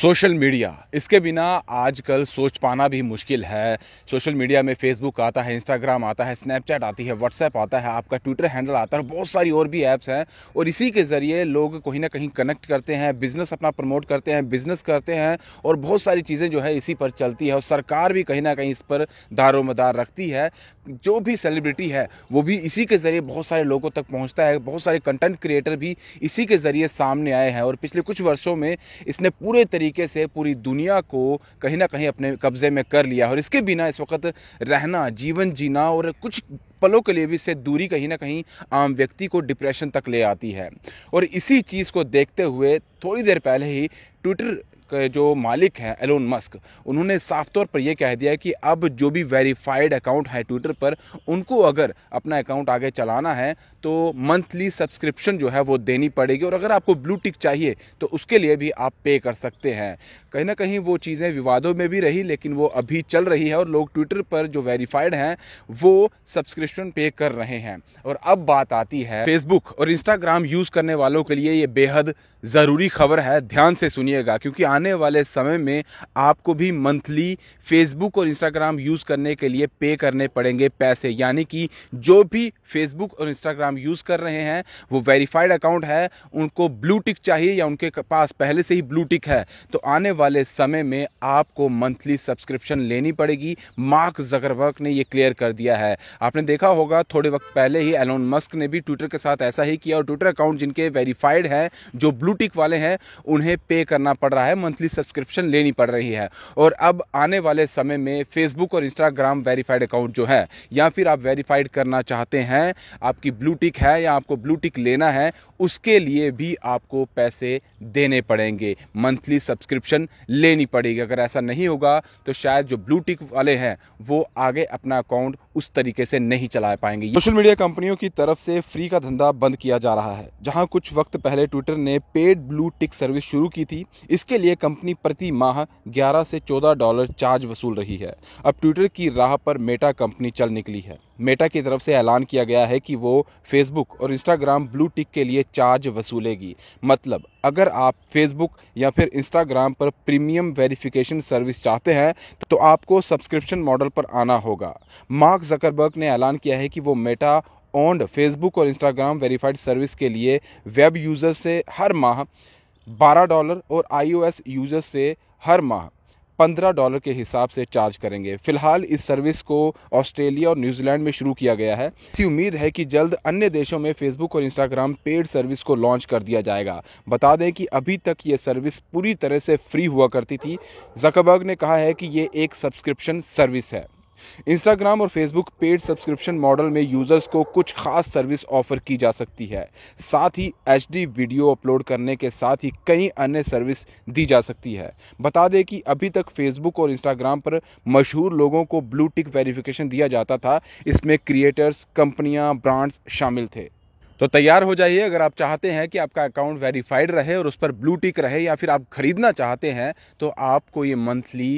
social media इसके बिना आजकल सोच पाना भी मुश्किल है सोशल मीडिया में फेसबुक आता है इंस्टाग्राम आता है स्नैपचैट आती है व्हाट्सएप आता है आपका ट्विटर हैंडल आता है बहुत सारी और भी ऐप्स हैं और इसी के ज़रिए लोग कहीं ना कहीं कनेक्ट करते हैं बिज़नेस अपना प्रमोट करते हैं बिज़नेस करते हैं और बहुत सारी चीज़ें जो है इसी पर चलती है और सरकार भी कहीं ना कहीं इस पर दारोमदार रखती है जो भी सेलिब्रिटी है वो भी इसी के ज़रिए बहुत सारे लोगों तक पहुँचता है बहुत सारे कंटेंट क्रिएटर भी इसी के ज़रिए सामने आए हैं और पिछले कुछ वर्षों में इसने पूरे तरीके तरीके से पूरी दुनिया को कहीं ना कहीं अपने कब्ज़े में कर लिया और इसके बिना इस वक्त रहना जीवन जीना और कुछ पलों के लिए भी इससे दूरी कहीं ना कहीं आम व्यक्ति को डिप्रेशन तक ले आती है और इसी चीज़ को देखते हुए थोड़ी देर पहले ही ट्विटर के जो मालिक हैं एलोन मस्क उन्होंने साफ तौर पर यह कह दिया है कि अब जो भी वेरीफाइड अकाउंट है ट्विटर पर उनको अगर अपना अकाउंट आगे चलाना है तो मंथली सब्सक्रिप्शन जो है वो देनी पड़ेगी और अगर आपको ब्लू टिक चाहिए तो उसके लिए भी आप पे कर सकते हैं कहीं ना कहीं वो चीज़ें विवादों में भी रही लेकिन वो अभी चल रही है और लोग ट्विटर पर जो वेरीफाइड हैं वो सब्सक्रिप्शन पे कर रहे हैं और अब बात आती है फेसबुक और इंस्टाग्राम यूज़ करने वालों के लिए ये बेहद ज़रूरी खबर है ध्यान से सुनिएगा क्योंकि आने वाले समय में आपको भी मंथली फेसबुक और इंस्टाग्राम यूज़ करने के लिए पे करने पड़ेंगे पैसे यानी कि जो भी फेसबुक और इंस्टाग्राम यूज़ कर रहे हैं वो वेरीफाइड अकाउंट है उनको ब्लू टिक चाहिए या उनके पास पहले से ही ब्लू टिक है तो आने वाले समय में आपको मंथली सब्सक्रिप्शन लेनी पड़ेगी मार्क जकरबर्ग ने ये क्लियर कर दिया है आपने देखा होगा थोड़े वक्त पहले ही एलोन मस्क ने भी ट्विटर के साथ ऐसा ही किया और ट्विटर अकाउंट जिनके वेरीफाइड है जो ब्लू ब्लूटिक वाले हैं उन्हें पे करना पड़ रहा है मंथली सब्सक्रिप्शन लेनी पड़ रही है और अब आने वाले समय में फेसबुक और इंस्टाग्राम वेरीफाइड अकाउंट जो है या फिर आप वेरीफाइड करना चाहते हैं आपकी ब्लूटिक है या आपको ब्लू टिक लेना है उसके लिए भी आपको पैसे देने पड़ेंगे मंथली सब्सक्रिप्शन लेनी पड़ेगी अगर ऐसा नहीं होगा तो शायद जो ब्लू टिक वाले हैं वो आगे अपना अकाउंट उस तरीके से नहीं चला पाएंगे सोशल मीडिया कंपनियों की तरफ से फ्री का धंधा बंद किया जा रहा है जहां कुछ वक्त पहले ट्विटर ने पेड ब्लू टिक सर्विस शुरू की थी इसके लिए कंपनी प्रति माह 11 से 14 डॉलर चार्ज वसूल रही है अब ट्विटर की राह पर मेटा कंपनी चल निकली है मेटा की तरफ से ऐलान किया गया है कि वो फेसबुक और इंस्टाग्राम ब्लू टिक के लिए चार्ज वसूलेगी मतलब अगर आप फेसबुक या फिर इंस्टाग्राम पर प्रीमियम वेरिफिकेशन सर्विस चाहते हैं तो आपको सब्सक्रिप्शन मॉडल पर आना होगा मार्क जकरबर्ग ने ऐलान किया है कि वो मेटा ओन्ड फेसबुक और इंस्टाग्राम वेरीफाइड सर्विस के लिए वेब यूज़र से हर माह बारह डॉलर और आई यूज़र से हर माह पंद्रह डॉलर के हिसाब से चार्ज करेंगे फिलहाल इस सर्विस को ऑस्ट्रेलिया और न्यूजीलैंड में शुरू किया गया है इसी उम्मीद है कि जल्द अन्य देशों में फेसबुक और इंस्टाग्राम पेड सर्विस को लॉन्च कर दिया जाएगा बता दें कि अभी तक ये सर्विस पूरी तरह से फ्री हुआ करती थी जकबर्ग ने कहा है कि ये एक सब्सक्रिप्शन सर्विस है इंस्टाग्राम और फेसबुक पेड सब्सक्रिप्शन मॉडल में यूज़र्स को कुछ खास सर्विस ऑफर की जा सकती है साथ ही एच वीडियो अपलोड करने के साथ ही कई अन्य सर्विस दी जा सकती है बता दें कि अभी तक फेसबुक और इंस्टाग्राम पर मशहूर लोगों को ब्लू टिक वेरिफिकेशन दिया जाता था इसमें क्रिएटर्स कंपनियां ब्रांड्स शामिल थे तो तैयार हो जाइए अगर आप चाहते हैं कि आपका अकाउंट वेरीफाइड रहे और उस पर ब्लू टिक रहे या फिर आप ख़रीदना चाहते हैं तो आपको ये मंथली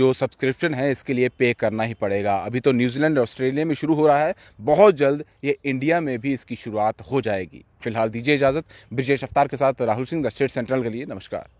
जो सब्सक्रिप्शन है इसके लिए पे करना ही पड़ेगा अभी तो न्यूजीलैंड ऑस्ट्रेलिया में शुरू हो रहा है बहुत जल्द ये इंडिया में भी इसकी शुरुआत हो जाएगी फिलहाल दीजिए इजाज़त ब्रजेश अफ्तार के साथ Rahul Singh the state central के लिए नमस्कार